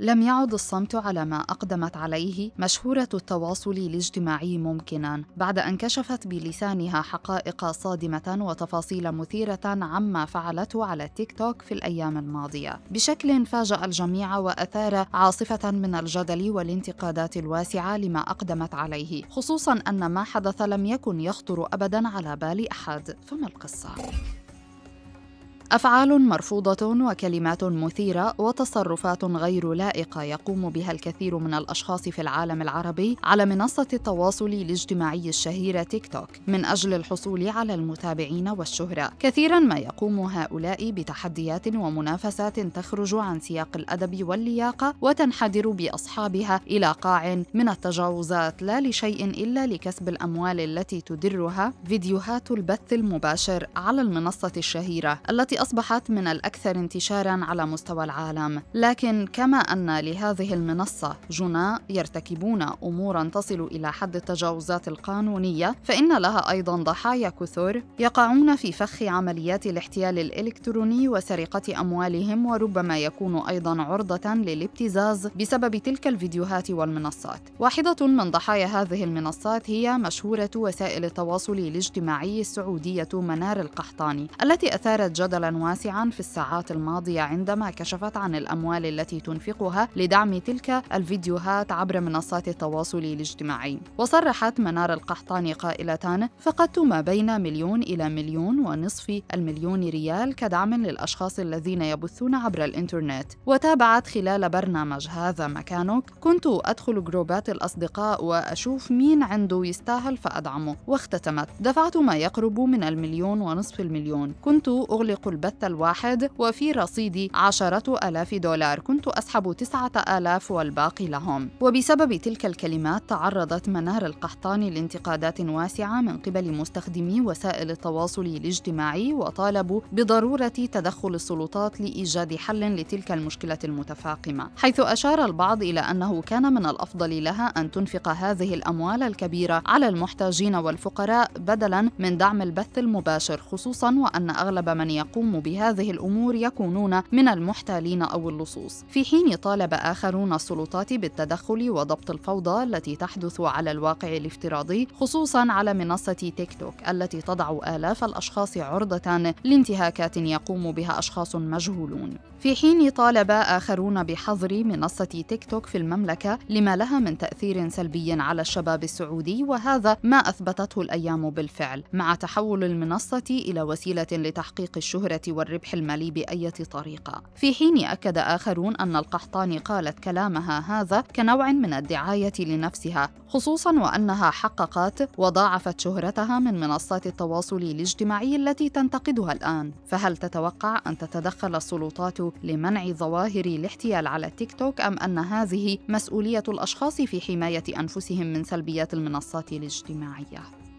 لم يعد الصمت على ما أقدمت عليه مشهورة التواصل الاجتماعي ممكنا بعد أن كشفت بلسانها حقائق صادمة وتفاصيل مثيرة عما فعلته على تيك توك في الأيام الماضية بشكل فاجأ الجميع وأثار عاصفة من الجدل والانتقادات الواسعة لما أقدمت عليه خصوصا أن ما حدث لم يكن يخطر أبدا على بال أحد فما القصة؟ افعال مرفوضه وكلمات مثيره وتصرفات غير لائقه يقوم بها الكثير من الاشخاص في العالم العربي على منصه التواصل الاجتماعي الشهيره تيك توك من اجل الحصول على المتابعين والشهره كثيرا ما يقوم هؤلاء بتحديات ومنافسات تخرج عن سياق الادب واللياقه وتنحدر باصحابها الى قاع من التجاوزات لا لشيء الا لكسب الاموال التي تدرها فيديوهات البث المباشر على المنصه الشهيره التي أصبحت من الأكثر انتشاراً على مستوى العالم، لكن كما أن لهذه المنصة جناة يرتكبون أموراً تصل إلى حد التجاوزات القانونية، فإن لها أيضاً ضحايا كثر يقعون في فخ عمليات الاحتيال الإلكتروني وسرقة أموالهم وربما يكونوا أيضاً عرضة للابتزاز بسبب تلك الفيديوهات والمنصات. واحدة من ضحايا هذه المنصات هي مشهورة وسائل التواصل الاجتماعي السعودية منار القحطاني، التي أثارت جدلاً واسعا في الساعات الماضيه عندما كشفت عن الاموال التي تنفقها لدعم تلك الفيديوهات عبر منصات التواصل الاجتماعي وصرحت منار القحطاني قائله فقدت ما بين مليون الى مليون ونصف المليون ريال كدعم للاشخاص الذين يبثون عبر الانترنت وتابعت خلال برنامج هذا مكانك كنت ادخل جروبات الاصدقاء واشوف مين عنده يستاهل فادعمه واختتمت دفعت ما يقرب من المليون ونصف المليون كنت اغلق البث الواحد وفي رصيدي عشرة ألاف دولار كنت أسحب تسعة آلاف والباقي لهم وبسبب تلك الكلمات تعرضت منار القحطاني لانتقادات واسعة من قبل مستخدمي وسائل التواصل الاجتماعي وطالبوا بضرورة تدخل السلطات لإيجاد حل لتلك المشكلة المتفاقمة حيث أشار البعض إلى أنه كان من الأفضل لها أن تنفق هذه الأموال الكبيرة على المحتاجين والفقراء بدلا من دعم البث المباشر خصوصا وأن أغلب من يقوم يهتم بهذه الأمور يكونون من المحتالين أو اللصوص في حين طالب آخرون السلطات بالتدخل وضبط الفوضى التي تحدث على الواقع الافتراضي خصوصا على منصة تيك توك التي تضع آلاف الأشخاص عرضة لانتهاكات يقوم بها أشخاص مجهولون في حين طالب آخرون بحظر منصة تيك توك في المملكة لما لها من تأثير سلبي على الشباب السعودي وهذا ما أثبتته الأيام بالفعل مع تحول المنصة إلى وسيلة لتحقيق الشهرة الشهرة والربح المالي بأية طريقة في حين أكد آخرون أن القحطاني قالت كلامها هذا كنوع من الدعاية لنفسها خصوصا وأنها حققت وضاعفت شهرتها من منصات التواصل الاجتماعي التي تنتقدها الآن فهل تتوقع أن تتدخل السلطات لمنع ظواهر الاحتيال على تيك توك أم أن هذه مسؤولية الأشخاص في حماية أنفسهم من سلبيات المنصات الاجتماعية